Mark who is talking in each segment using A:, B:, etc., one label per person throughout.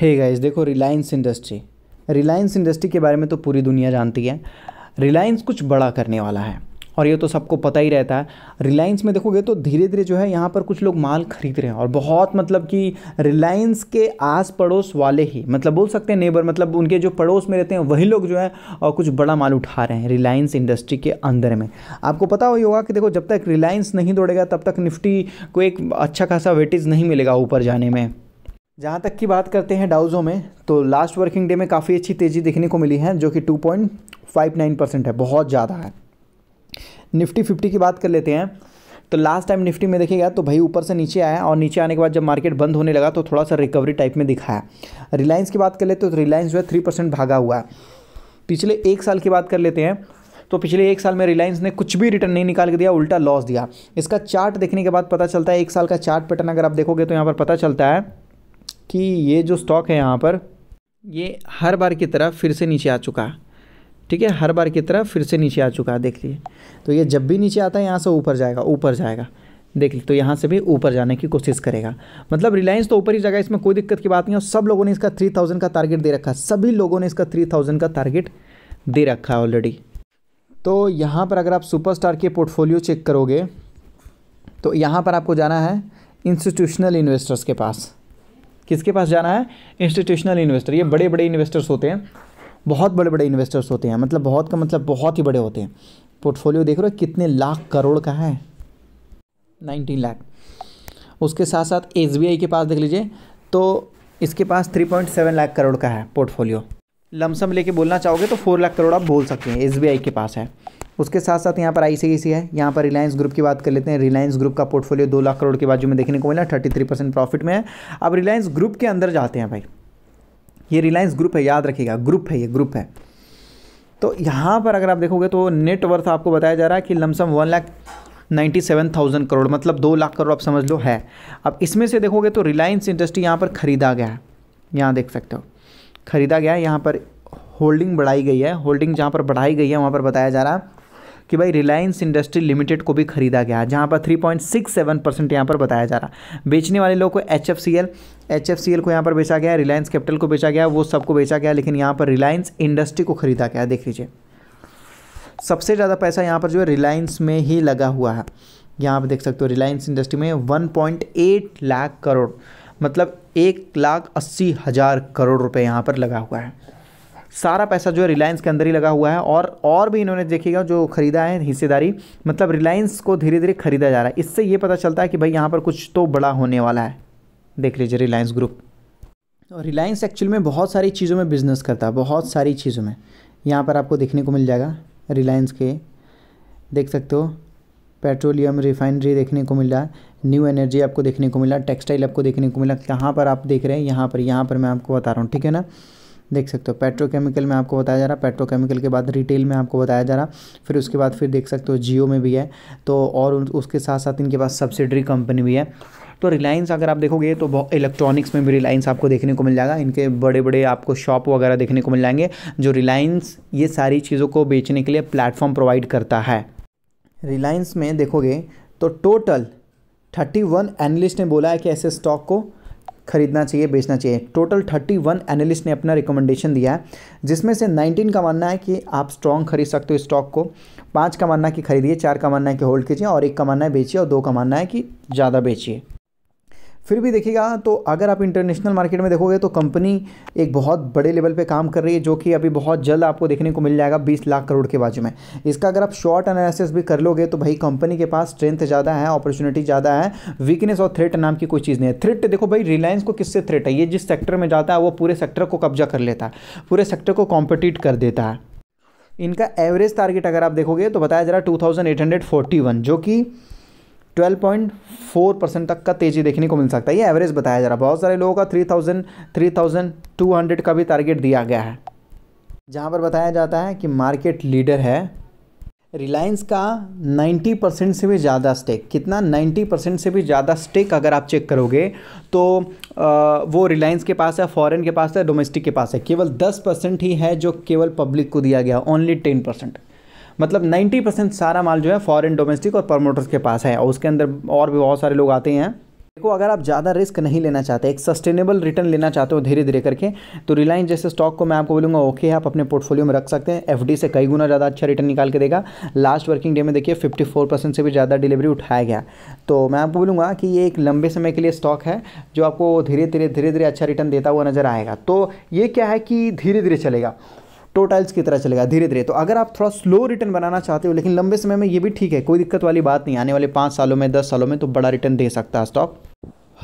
A: hey guys देखो Reliance industry Reliance industry के बारे में तो पूरी दुनिया जानती है रिलायंस कुछ बड़ा करने वाला है और ये तो सबको पता ही रहता है रिलायंस में देखोगे तो धीरे धीरे जो है यहाँ पर कुछ लोग माल खरीद रहे हैं और बहुत मतलब कि रिलायंस के आस पड़ोस वाले ही मतलब बोल सकते हैं नेबर मतलब उनके जो पड़ोस में रहते हैं वही लोग जो है और कुछ बड़ा माल उठा रहे हैं रिलायंस इंडस्ट्री के अंदर में आपको पता वही होगा कि देखो जब तक रिलायंस नहीं दौड़ेगा तब तक निफ्टी को एक अच्छा खासा वेटेज नहीं मिलेगा ऊपर जाने में जहाँ तक की बात करते हैं डाउजों में तो लास्ट वर्किंग डे में काफ़ी अच्छी तेज़ी देखने को मिली है जो कि 2.59 परसेंट है बहुत ज़्यादा है निफ्टी फिफ्टी की बात कर लेते हैं तो लास्ट टाइम निफ्टी में देखिएगा तो भाई ऊपर से नीचे आया और नीचे आने के बाद जब मार्केट बंद होने लगा तो थोड़ा सा रिकवरी टाइप में दिखाया रिलायंस की बात कर लेते तो रिलायंस जो है थ्री परसेंट भागा हुआ है पिछले एक साल की बात कर लेते हैं तो पिछले एक साल में रिलायंस ने कुछ भी रिटर्न नहीं निकाल के दिया उल्टा लॉस दिया इसका चार्ट देखने के बाद पता चलता है एक साल का चार्ट पैटर्न अगर आप देखोगे तो यहाँ पर पता चलता है कि ये जो स्टॉक है यहाँ पर ये हर बार की तरह फिर से नीचे आ चुका है ठीक है हर बार की तरह फिर से नीचे आ चुका है देख लीजिए तो ये जब भी नीचे आता है यहाँ से ऊपर जाएगा ऊपर जाएगा देख ली तो यहाँ से भी ऊपर जाने की कोशिश करेगा मतलब रिलायंस तो ऊपर ही जाएगा इसमें कोई दिक्कत की बात नहीं है सब लोगों ने इसका थ्री थाउजेंड का टारगेट दे रखा है सभी लोगों ने इसका थ्री थाउजेंड का टारगेट दे रखा है ऑलरेडी तो यहाँ पर अगर आप सुपरस्टार के पोर्टफोलियो चेक करोगे तो यहाँ पर आपको जाना है इंस्टीट्यूशनल इन्वेस्टर्स के पास किसके पास जाना है इंस्टीट्यूशनल इन्वेस्टर ये बड़े बड़े इन्वेस्टर्स होते हैं बहुत बड़े बड़े इन्वेस्टर्स होते हैं मतलब बहुत का मतलब बहुत ही बड़े होते हैं पोर्टफोलियो देख रहे हो कितने लाख करोड़ का है नाइनटीन लाख उसके साथ साथ एस के पास देख लीजिए तो इसके पास three point seven lakh crore का है पोर्टफोलियो लमसम लेके बोलना चाहोगे तो फोर लाख करोड़ आप बोल सकते हैं एस के पास है उसके साथ साथ यहाँ पर आई सी e है यहाँ पर रिलायंस ग्रुप की बात कर लेते हैं रिलायंस ग्रुप का पोर्टफोलियो दो लाख करोड़ के बाद जो मैं देखने को मिला थर्टी थ्री परसेंट प्रॉफिट में है अब रिलायंस ग्रुप के अंदर जाते हैं भाई ये रिलायंस ग्रुप है याद रखिएगा ग्रुप है ये ग्रुप है तो यहाँ पर अगर आप देखोगे तो नेटवर्थ आपको बताया जा रहा है कि lump sum one lakh ninety seven thousand crore मतलब दो लाख करोड़ आप समझ लो है अब इसमें से देखोगे तो रिलायंस इंडस्ट्री यहाँ पर ख़रीदा गया है यहाँ देख सकते हो ख़रीदा गया है यहाँ पर होल्डिंग बढ़ाई गई है होल्डिंग जहाँ पर बढ़ाई गई है वहाँ पर बताया जा रहा है कि भाई रिलायंस इंडस्ट्री लिमिटेड को भी खरीदा गया जहाँ पर three point six seven percent यहाँ पर बताया जा रहा बेचने वाले लोग को H F C L H F C L को यहाँ पर बेचा गया रिलायंस कैपिटल को बेचा गया वो सबको बेचा गया लेकिन यहाँ पर रिलायंस इंडस्ट्री को खरीदा गया देख लीजिए सबसे ज़्यादा पैसा यहाँ पर जो है रिलायंस में ही लगा हुआ है यहाँ पर देख सकते हो रिलायंस इंडस्ट्री में वन लाख करोड़ मतलब एक लाख अस्सी हज़ार करोड़ रुपए यहाँ पर लगा हुआ है सारा पैसा जो है रिलायंस के अंदर ही लगा हुआ है और और भी इन्होंने देखिएगा जो खरीदा है हिस्सेदारी मतलब रिलायंस को धीरे धीरे खरीदा जा रहा है इससे ये पता चलता है कि भाई यहाँ पर कुछ तो बड़ा होने वाला है देख लीजिए रिलायंस ग्रुप और रिलायंस एक्चुअली में बहुत सारी चीज़ों में बिज़नेस करता है बहुत सारी चीज़ों में यहाँ पर आपको देखने को मिल जाएगा रिलायंस के देख सकते हो पेट्रोलियम रिफाइनरी देखने को मिला न्यू एनर्जी आपको देखने को मिला टेक्सटाइल आपको देखने को मिला कहाँ पर आप देख रहे हैं यहाँ पर यहाँ पर मैं आपको बता रहा हूँ ठीक है ना देख सकते हो पेट्रोकेमिकल में आपको बताया जा रहा है पेट्रोकेमिकल के बाद रिटेल में आपको बताया जा रहा फिर उसके बाद फिर देख सकते हो जियो में भी है तो और उसके साथ साथ इनके पास सब्सिडरी कंपनी भी है तो रिलायंस अगर आप देखोगे तो इलेक्ट्रॉनिक्स में भी रिलायंस आपको देखने को मिल जाएगा इनके बड़े बड़े आपको शॉप वगैरह देखने को मिल जाएंगे जो रिलायंस ये सारी चीज़ों को बेचने के लिए प्लेटफॉर्म प्रोवाइड करता है रिलायंस में देखोगे तो टोटल थर्टी वन एनलिस्ट ने बोला है कि ऐसे स्टॉक को खरीदना चाहिए बेचना चाहिए टोटल 31 एनालिस्ट ने अपना रिकमेंडेशन दिया है जिसमें से 19 का मानना है कि आप स्ट्रॉन्ग खरीद सकते हो स्टॉक को पाँच का मानना है कि खरीदिए चार का मानना है कि होल्ड कीजिए और एक का मानना है बेचिए और दो का मानना है कि ज़्यादा बेचिए फिर भी देखिएगा तो अगर आप इंटरनेशनल मार्केट में देखोगे तो कंपनी एक बहुत बड़े लेवल पे काम कर रही है जो कि अभी बहुत जल्द आपको देखने को मिल जाएगा 20 लाख करोड़ के बाजू में इसका अगर आप शॉर्ट एनालिसिस भी कर लोगे तो भाई कंपनी के पास स्ट्रेंथ ज़्यादा है अपॉर्चुनिटी ज़्यादा है वीकनेस और थ्रेट नाम की कोई चीज़ नहीं है थ्रेट देखो भाई रिलायंस को किससे थ्रेट है ये जिस सेक्टर में जाता है वो पूरे सेक्टर को कब्जा कर लेता है पूरे सेक्टर को कॉम्पिटिट कर देता है इनका एवरेज टारगेट अगर आप देखोगे तो बताया जरा 2841 जो कि 12.4 परसेंट तक का तेज़ी देखने को मिल सकता है ये एवरेज बताया जा रहा है बहुत सारे लोगों का 3000 3200 का भी टारगेट दिया गया है जहाँ पर बताया जाता है कि मार्केट लीडर है रिलायंस का 90 परसेंट से भी ज़्यादा स्टेक कितना 90 परसेंट से भी ज़्यादा स्टेक अगर आप चेक करोगे तो वो रिलायंस के पास है फॉरेन के पास है डोमेस्टिक के पास है केवल 10 परसेंट ही है जो केवल पब्लिक को दिया गया ओनली 10 परसेंट मतलब 90 परसेंट सारा माल जो है फॉरेन डोमेस्टिक और प्रमोटर्स के पास है और उसके अंदर और भी बहुत सारे लोग आते हैं देखो अगर आप ज़्यादा रिस्क नहीं लेना चाहते एक सस्टेनेबल रिटर्न लेना चाहते हो धीरे धीरे करके तो रिलायंस जैसे स्टॉक को मैं आपको बोलूँगा ओके आप अपने पोर्टफोलियो में रख सकते हैं एफ से कई गुना ज़्यादा अच्छा रिटर्न निकाल के देगा लास्ट वर्किंग डे में देखिए फिफ्टी परसेंट से भी ज़्यादा डिलीवरी उठाया गया तो मैं आपको बोलूँगा कि ये एक लंबे समय के लिए स्टॉक है जो आपको धीरे धीरे धीरे धीरे अच्छा रिटर्न देता हुआ नज़र आएगा तो ये क्या है कि धीरे धीरे चलेगा टोटाइल्स की तरह चलेगा धीरे धीरे तो अगर आप थोड़ा स्लो रिटर्न बनाना चाहते हो लेकिन लंबे समय में ये भी ठीक है कोई दिक्कत वाली बात नहीं आने वाले पाँच सालों में दस सालों में तो बड़ा रिटर्न दे सकता है स्टॉक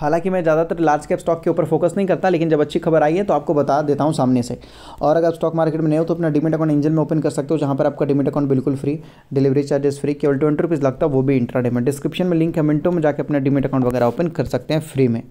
A: हालांकि मैं ज़्यादातर लार्ज कैप स्टॉक के ऊपर फोकस नहीं करता लेकिन जब अच्छी खबर आई है तो आपको बता देता हूँ सामने से और अगर आप स्टॉक मार्केट में नहीं हो तो अपना डिमिट अकाउंट इंजन में ओपन कर सकते हो जहाँ पर आपका डिमिट अकाउंट बिल्कुल फ्री डिलीवरी चार्जेस फ्री केवल ट्वेंटी रुपीज़ लगता है वो भी इंट्रा डेमेंट डिस्क्रिप्शन में लिंक है मिनटों में जाकर अपना डिमिट अकाउंट वगैरह ओपन कर सकते हैं फ्री में